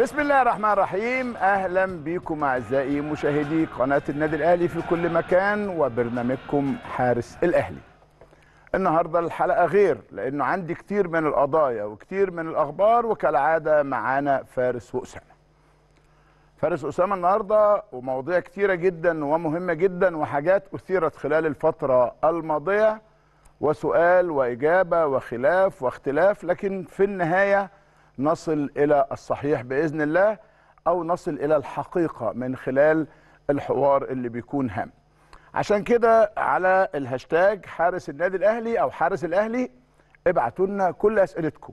بسم الله الرحمن الرحيم اهلا بكم اعزائي مشاهدي قناه النادي الاهلي في كل مكان وبرنامجكم حارس الاهلي النهارده الحلقه غير لانه عندي كتير من القضايا وكتير من الاخبار وكالعاده معانا فارس واسامه فارس اسامه النهارده ومواضيع كتيره جدا ومهمه جدا وحاجات اثيرت خلال الفتره الماضيه وسؤال واجابه وخلاف واختلاف لكن في النهايه نصل إلى الصحيح بإذن الله أو نصل إلى الحقيقة من خلال الحوار اللي بيكون هام عشان كده على الهاشتاج حارس النادي الأهلي أو حارس الأهلي ابعتوا لنا كل أسئلتكم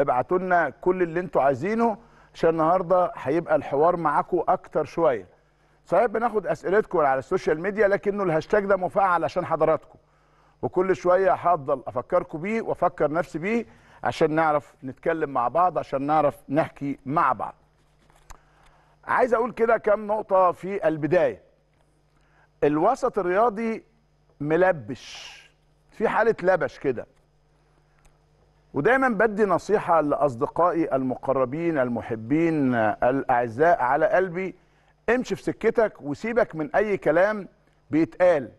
ابعتوا لنا كل اللي انتوا عايزينه عشان النهارده هيبقى الحوار معاكم اكتر شويه صحيح بناخد اسئلتكم على السوشيال ميديا لكنه الهاشتاج ده مفعل عشان حضراتكم وكل شويه هفضل افكركم بيه وافكر نفسي بيه عشان نعرف نتكلم مع بعض عشان نعرف نحكي مع بعض عايز اقول كده كم نقطه في البدايه الوسط الرياضي ملبش في حاله لبش كده ودايما بدي نصيحه لاصدقائي المقربين المحبين الاعزاء على قلبي امشي في سكتك وسيبك من اي كلام بيتقال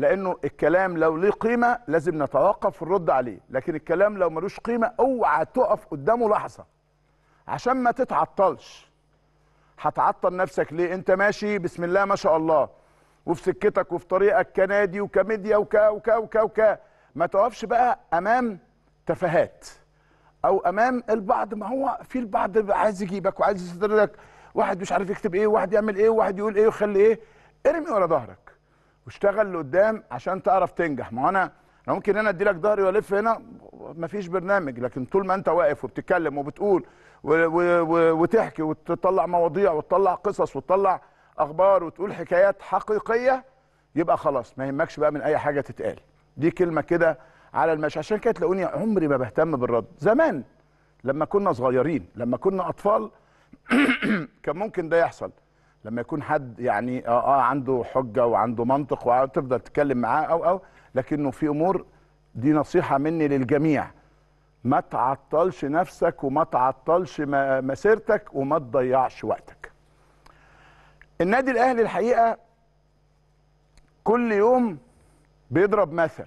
لانه الكلام لو ليه قيمه لازم نتوقف ونرد عليه لكن الكلام لو ملوش قيمه اوعى تقف قدامه لحظه عشان ما تتعطلش هتعطل نفسك ليه انت ماشي بسم الله ما شاء الله وفي سكتك وفي طريقك كنادي وكميديا وكا وكا وكا وكا ما تقفش بقى امام تفاهات او امام البعض ما هو في البعض عايز يجيبك وعايز يصدر لك واحد مش عارف يكتب ايه وواحد يعمل ايه وواحد يقول ايه ويخلي ايه ارمي ورا ظهرك واشتغل لقدام عشان تعرف تنجح ما انا انا ممكن انا ادي لك ظهري والف هنا مفيش برنامج لكن طول ما انت واقف وبتتكلم وبتقول و و و وتحكي وتطلع مواضيع وتطلع قصص وتطلع اخبار وتقول حكايات حقيقيه يبقى خلاص ما يهمكش بقى من اي حاجه تتقال دي كلمه كده على المشي عشان كده تلاقوني عمري ما بهتم بالرد زمان لما كنا صغيرين لما كنا اطفال كان ممكن ده يحصل لما يكون حد يعني اه, آه عنده حجه وعنده منطق وتفضل تتكلم معاه او او لكنه في امور دي نصيحه مني للجميع ما تعطلش نفسك وما تعطلش مسيرتك وما تضيعش وقتك النادي الاهلي الحقيقه كل يوم بيضرب مثل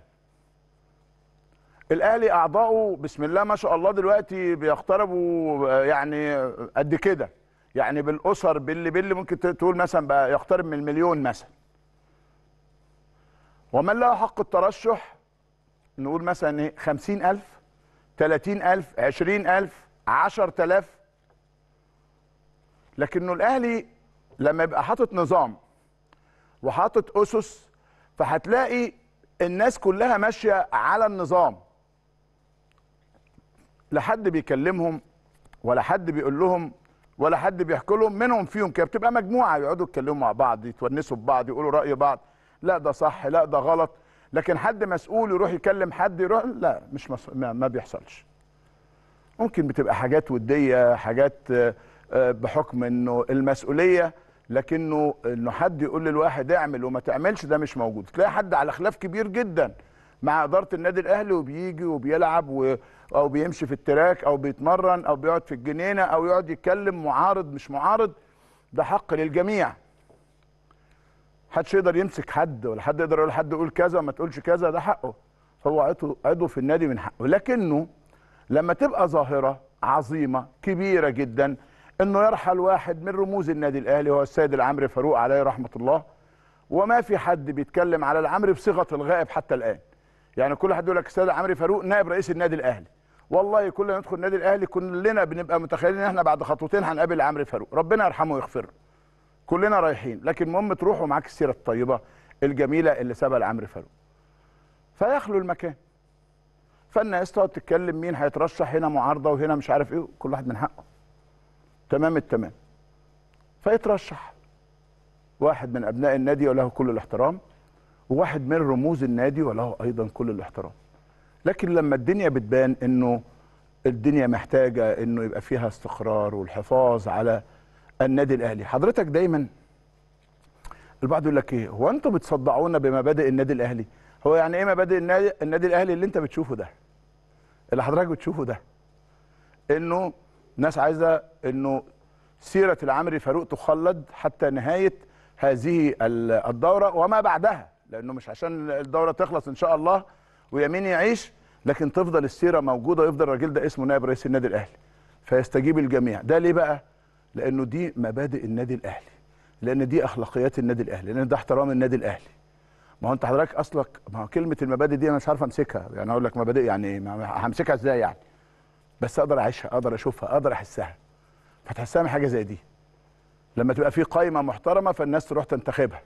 الاهلي اعضائه بسم الله ما شاء الله دلوقتي بيقتربوا آه، يعني قد كده يعني بالاسر باللي باللي ممكن تقول مثلا بقى يقترب من المليون مثلا ومن له حق الترشح نقول مثلا ايه 50000 30000 20000 10000 لكنه الاهلي لما يبقى حاطط نظام وحاطط اسس فهتلاقي الناس كلها ماشيه على النظام لا حد بيكلمهم ولا حد بيقول لهم ولا حد بيحكي لهم منهم فيهم كده بتبقى مجموعه يقعدوا يتكلموا مع بعض يتونسوا ببعض يقولوا راي بعض لا ده صح لا ده غلط لكن حد مسؤول يروح يكلم حد يروح لا مش مس... ما, ما بيحصلش ممكن بتبقى حاجات وديه حاجات آه، آه، بحكم انه المسؤوليه لكنه انه حد يقول للواحد اعمل وما تعملش ده مش موجود تلاقي حد على خلاف كبير جدا مع اداره النادي الاهلي وبيجي وبيلعب و... او بيمشي في التراك او بيتمرن او بيقعد في الجنينه او يقعد يتكلم معارض مش معارض ده حق للجميع حدش يقدر يمسك حد ولا حد يقدر يقول حد يقول كذا ما تقولش كذا ده حقه هو عضو في النادي من حقه لكنه لما تبقى ظاهره عظيمه كبيره جدا انه يرحل واحد من رموز النادي الاهلي هو السيد العمري فاروق عليه رحمه الله وما في حد بيتكلم على العمري بصيغه الغائب حتى الان يعني كل حد يقول لك استاذ عمرو فاروق نائب رئيس النادي الاهلي والله كل ما ندخل النادي الاهلي كلنا بنبقى متخيلين ان احنا بعد خطوتين هنقابل عمرو فاروق ربنا يرحمه ويغفر كلنا رايحين لكن المهم تروح ومعاك السيره الطيبه الجميله اللي سابها لعمرو فاروق فيخلو المكان فالناس تقعد تتكلم مين هيترشح هنا معارضه وهنا مش عارف ايه كل واحد من حقه تمام التمام فيترشح واحد من ابناء النادي وله كل الاحترام واحد من رموز النادي وله ايضا كل الاحترام لكن لما الدنيا بتبان انه الدنيا محتاجه انه يبقى فيها استقرار والحفاظ على النادي الاهلي حضرتك دايما البعض يقول لك ايه هو انتوا بتصدعونا بمبادئ النادي الاهلي هو يعني ايه مبادئ النادي, النادي الاهلي اللي انت بتشوفه ده اللي حضرتك بتشوفه ده انه ناس عايزه انه سيره العمري فاروق تخلد حتى نهايه هذه الدوره وما بعدها لانه مش عشان الدوره تخلص ان شاء الله ويمين يعيش لكن تفضل السيره موجوده ويفضل الراجل ده اسمه نائب رئيس النادي الاهلي فيستجيب الجميع ده ليه بقى لانه دي مبادئ النادي الاهلي لان دي اخلاقيات النادي الاهلي لان ده احترام النادي الاهلي ما هو انت حضرتك اصلك ما هو كلمه المبادئ دي انا مش عارف امسكها يعني اقول لك مبادئ يعني ايه همسكها ازاي يعني بس اقدر اعيشها اقدر اشوفها اقدر احسها فتحسها من حاجه زي دي لما تبقى في قايمه محترمه فالناس تروح تنتخبها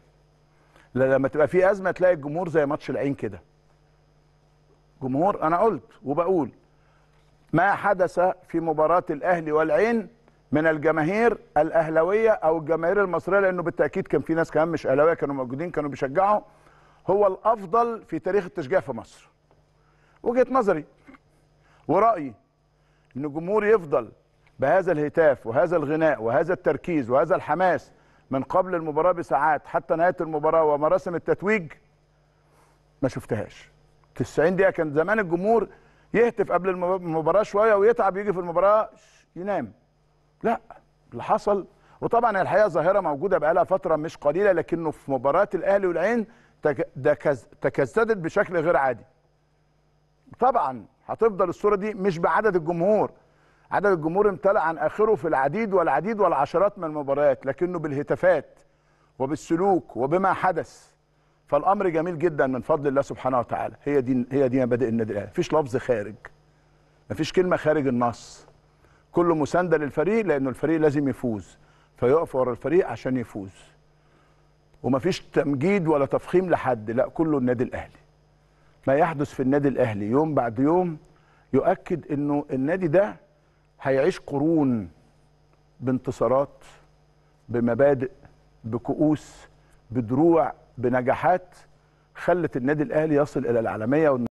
لما تبقى في ازمه تلاقي الجمهور زي ماتش العين كده جمهور انا قلت وبقول ما حدث في مباراه الاهلي والعين من الجماهير الاهلاويه او الجماهير المصريه لانه بالتاكيد كان في ناس كمان مش اهلاويه كانوا موجودين كانوا بيشجعوا هو الافضل في تاريخ التشجيع في مصر وجهه نظري ورايي ان الجمهور يفضل بهذا الهتاف وهذا الغناء وهذا التركيز وهذا الحماس من قبل المباراه بساعات حتى نهايه المباراه ومراسم التتويج ما شفتهاش 90 دقيقه كان زمان الجمهور يهتف قبل المباراه شويه ويتعب يجي في المباراه ينام لا اللي حصل وطبعا الحقيقه ظاهره موجوده بقالها فتره مش قليله لكنه في مباراه الاهلي والعين تكزدت بشكل غير عادي طبعا هتفضل الصوره دي مش بعدد الجمهور عدد الجمهور امتلأ عن آخره في العديد والعديد والعشرات من المباريات لكنه بالهتافات وبالسلوك وبما حدث فالأمر جميل جدا من فضل الله سبحانه وتعالى هي دي هي دي مبادئ النادي الأهلي مفيش لفظ خارج مفيش كلمة خارج النص كله مساندة للفريق لأنه الفريق لازم يفوز فيقف ورا الفريق عشان يفوز ومفيش تمجيد ولا تفخيم لحد لا كله النادي الأهلي ما يحدث في النادي الأهلي يوم بعد يوم يؤكد أنه النادي ده هيعيش قرون بانتصارات بمبادئ بكؤوس بدروع بنجاحات خلت النادي الاهلي يصل الى العالميه